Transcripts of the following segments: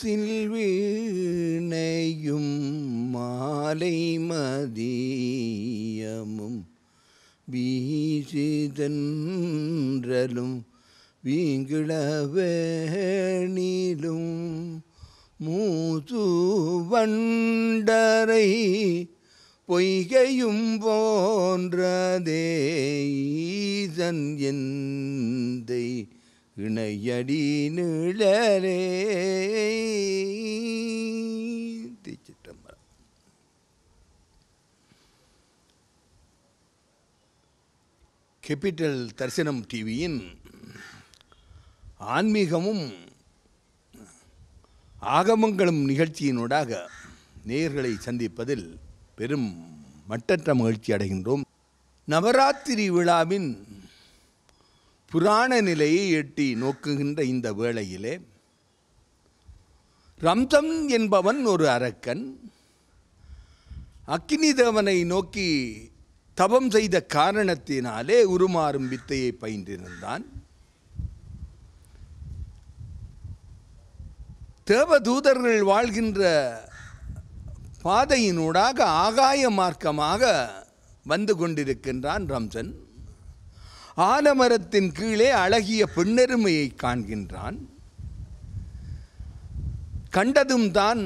மனசில் மாலை மதியமும் வீசிதன்றலும் வீங்கிழவேணிலும் மூது வண்டரை பொய்கையும் போன்றதே ஈசன் எந்தை இணையடி நிழலே திருச்சிற்றம்பரம் தரிசனம் டிவியின் ஆன்மீகமும் ஆகமங்களும் நிகழ்ச்சியினூடாக நேர்களை சந்திப்பதில் பெரும் மட்டற்ற மகிழ்ச்சி அடைகின்றோம் நவராத்திரி விழாவின் புராண நிலையை எட்டி நோக்குகின்ற இந்த வேளையிலே ரம்சம் என்பவன் ஒரு அரக்கன் அக்னி தேவனை நோக்கி தபம் செய்த காரணத்தினாலே உருமாறும் வித்தையை பயின்றிருந்தான் தேவதூதர்கள் வாழ்கின்ற பாதையினூடாக ஆகாய மார்க்கமாக வந்து கொண்டிருக்கின்றான் ரம்சன் ஆலமரத்தின் கீழே அழகிய பெண்ணெருமையை காண்கின்றான் கண்டதும் தான்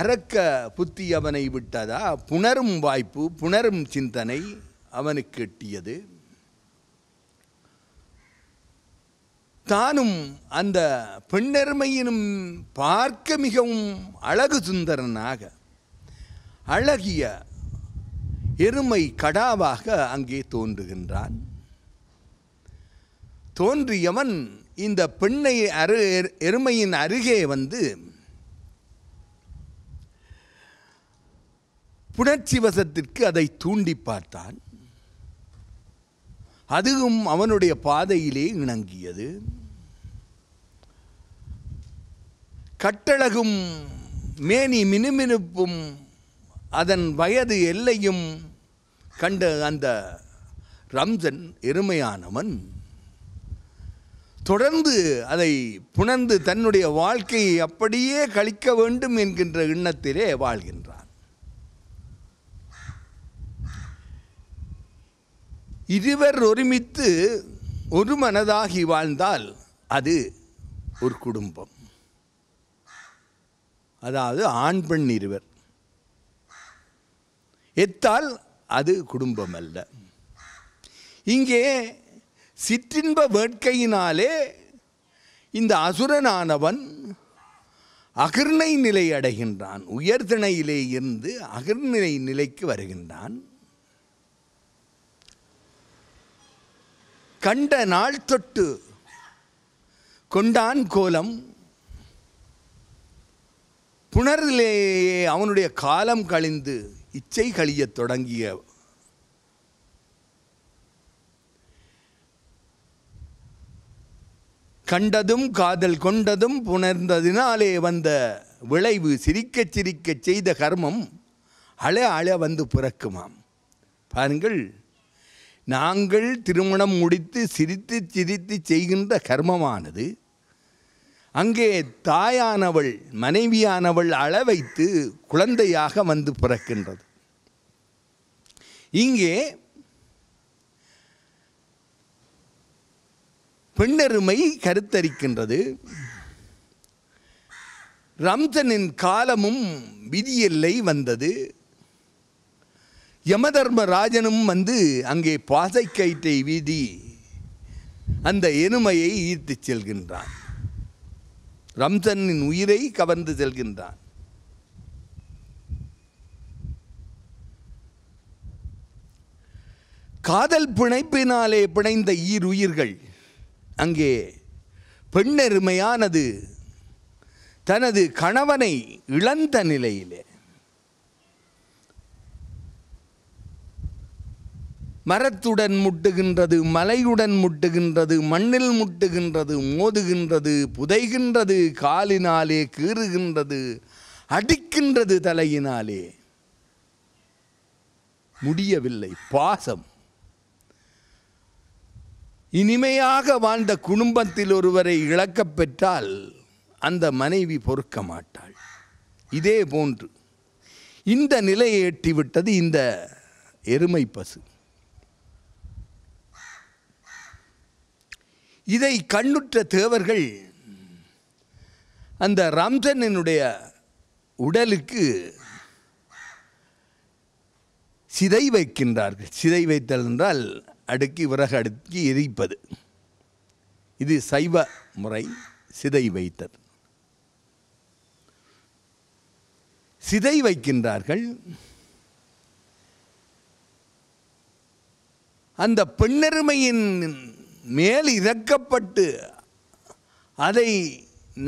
அரக்க புத்தி அவனை விட்டதா புணரும் வாய்ப்பு புணரும் சிந்தனை அவனுக்கு எட்டியது தானும் அந்த பெண்ணெருமையினும் பார்க்க மிகவும் அழகு சுந்தரனாக அழகிய எருமை கடாவாக அங்கே தோன்றுகின்றான் தோன்றியவன் இந்த பெண்ணை அரு எருமையின் அருகே வந்து புணர்ச்சி வசத்திற்கு அதை தூண்டி பார்த்தான் அதுவும் அவனுடைய பாதையிலே இணங்கியது கட்டழகும் மேனி மினுமினுப்பும் அதன் வயது எல்லையும் கண்ட அந்த ரம்சன் எருமையானவன் தொடர்ந்து அதை புணர்ந்து தன்னுடைய வாழ்க்கையை அப்படியே கழிக்க வேண்டும் என்கின்ற எண்ணத்திலே வாழ்கின்றான் இருவர் ஒருமித்து ஒரு மனதாகி வாழ்ந்தால் அது ஒரு குடும்பம் அதாவது ஆண் பெண் இருவர் எத்தால் அது குடும்பம் அல்ல இங்கே சிற்றின்ப வேட்கையினாலே இந்த அசுரனானவன் அகிர்ணை நிலை அடைகின்றான் உயர்திணையிலே இருந்து அகிர்நிலை நிலைக்கு வருகின்றான் கண்ட நாள் தொட்டு கொண்டான் கோலம் புணரிலேயே அவனுடைய காலம் கழிந்து இச்சை கழியத் தொடங்கிய கண்டதும் காதல் கொண்டதும் புணர்ந்ததினாலே வந்த விளைவு சிரிக்க சிரிக்க செய்த கர்மம் அழ அழ வந்து பிறக்குமாம் பாருங்கள் நாங்கள் திருமணம் முடித்து சிரித்து சிரித்து செய்கின்ற கர்மமானது அங்கே தாயானவள் மனைவியானவள் அழ வைத்து குழந்தையாக வந்து பிறக்கின்றது இங்கே பெண்ணெருமை கருத்தரிக்கின்றது ரம்சனின் காலமும் விதியெல்லை வந்தது யமதர்மராஜனும் வந்து அங்கே பாசைக்கயிற்றை வீதி அந்த எருமையை ஈர்த்து செல்கின்றான் ரம்சனின் உயிரை கவர்ந்து செல்கின்றான் காதல் பிணைப்பினாலே பிணைந்த ஈர் உயிர்கள் அங்கே பெண்ணெருமையானது தனது கணவனை இழந்த நிலையிலே மரத்துடன் முட்டுகின்றது மலையுடன் முட்டுகின்றது மண்ணில் முட்டுகின்றது மோதுகின்றது புதைகின்றது காலினாலே கீறுகின்றது அடிக்கின்றது தலையினாலே முடியவில்லை பாசம் இனிமையாக வாழ்ந்த குடும்பத்தில் ஒருவரை இழக்கப் பெற்றால் அந்த மனைவி பொறுக்க மாட்டாள் இதே போன்று இந்த நிலையை எட்டிவிட்டது இந்த எருமை பசு இதை கண்ணுற்ற தேவர்கள் அந்த ராம்சனினுடைய உடலுக்கு சிதை வைக்கின்றார்கள் சிதை வைத்தல் என்றால் அடுக்கி விறகு அடுக்கி எரிப்பது இது சைவ முறை சிதை வைத்தது சிதை வைக்கின்றார்கள் அந்த பெண்ணெருமையின் மேல் இறக்கப்பட்டு அதை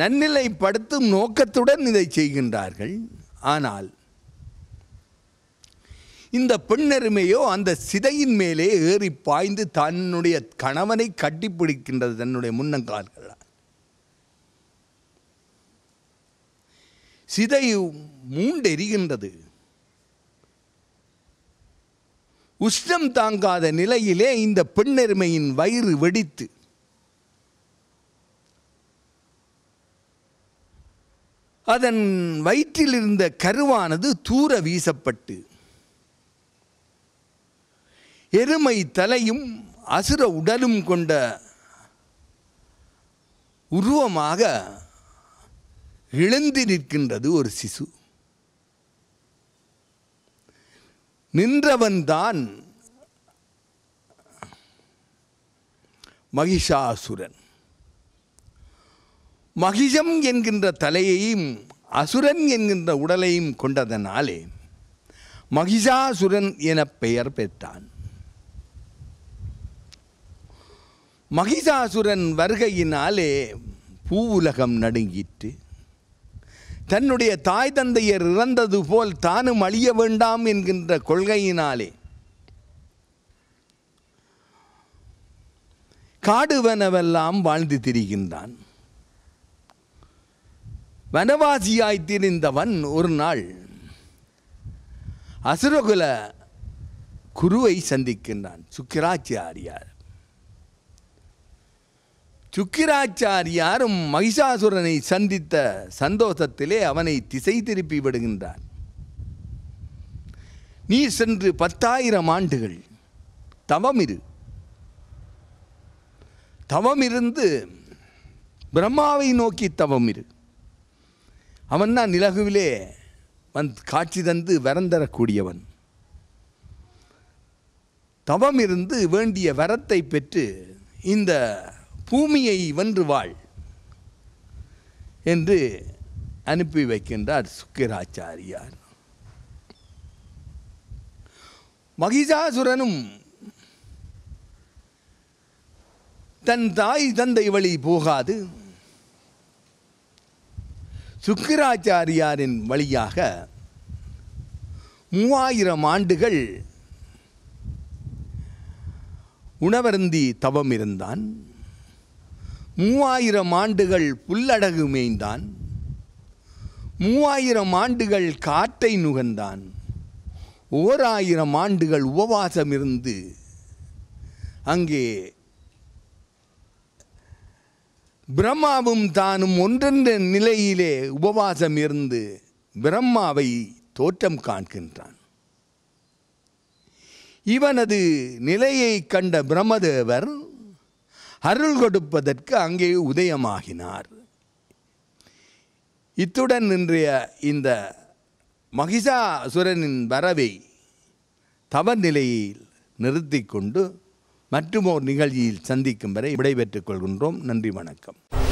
நன்னிலைப்படுத்தும் நோக்கத்துடன் இதை செய்கின்றார்கள் ஆனால் இந்த பெண்ணெருமையோ அந்த சிதையின் மேலே ஏறி பாய்ந்து தன்னுடைய கணவனை கட்டிப்பிடிக்கின்றது தன்னுடைய முன்னங்கால்கள் சிதை மூண்டெறிகின்றது உஷ்ணம் தாங்காத நிலையிலே இந்த பெண்ணெருமையின் வயிறு வெடித்து அதன் வயிற்றில் இருந்த கருவானது தூர வீசப்பட்டு எருமை தலையும் அசுர உடலும் கொண்ட உருவமாக இழந்து நிற்கின்றது ஒரு சிசு நின்றவன்தான் மகிஷாசுரன் மகிஷம் என்கின்ற தலையையும் அசுரன் என்கின்ற உடலையும் கொண்டதனாலே மகிஷாசுரன் என பெயர் பெற்றான் மகிஷாசுரன் வருகையினாலே பூவுலகம் நடுங்கிட்டு தன்னுடைய தாய் தந்தையர் இறந்தது போல் தானும் அழிய வேண்டாம் என்கின்ற கொள்கையினாலே காடுவனவெல்லாம் வாழ்ந்து திரிகின்றான் வனவாசியாய் திரிந்தவன் ஒரு நாள் அசுரகுல குருவை சந்திக்கின்றான் சுக்கிராச்சாரியார் சுக்கிராச்சாரியாரும் மகிஷாசுரனை சந்தித்த சந்தோஷத்திலே அவனை திசை திருப்பி விடுகின்றார் நீ சென்று பத்தாயிரம் ஆண்டுகள் தவமிரு தவமிருந்து பிரம்மாவை நோக்கி தவமிரு அவன் தான் நிலகுவிலே வந் காட்சி தந்து வரந்தரக்கூடியவன் தவம் இருந்து வேண்டிய வரத்தை பெற்று இந்த பூமியை வென்று வாழ் என்று அனுப்பி வைக்கின்றார் சுக்கிராச்சாரியார் மகிஷாசுரனும் தன் தாய் தந்தை வழி போகாது சுக்கிராச்சாரியாரின் வழியாக மூவாயிரம் ஆண்டுகள் உணவருந்தி தவம் இருந்தான் மூவாயிரம் ஆண்டுகள் புல்லடகு மேய்ந்தான் மூவாயிரம் ஆண்டுகள் காற்றை நுகர்ந்தான் ஓர் ஆயிரம் ஆண்டுகள் உபவாசம் இருந்து அங்கே பிரம்மாவும் தானும் ஒன்றென்ற நிலையிலே உபவாசம் இருந்து பிரம்மாவை தோற்றம் காண்கின்றான் இவனது நிலையை கண்ட பிரம்மதேவர் அருள் கொடுப்பதற்கு அங்கே உதயமாகினார் இத்துடன் இன்றைய இந்த மகிஷாசுரனின் வரவை தவநிலையில் நிறுத்தி கொண்டு மற்றும் ஒரு நிகழ்ச்சியில் சந்திக்கும் வரை விடைபெற்றுக் கொள்கின்றோம் நன்றி வணக்கம்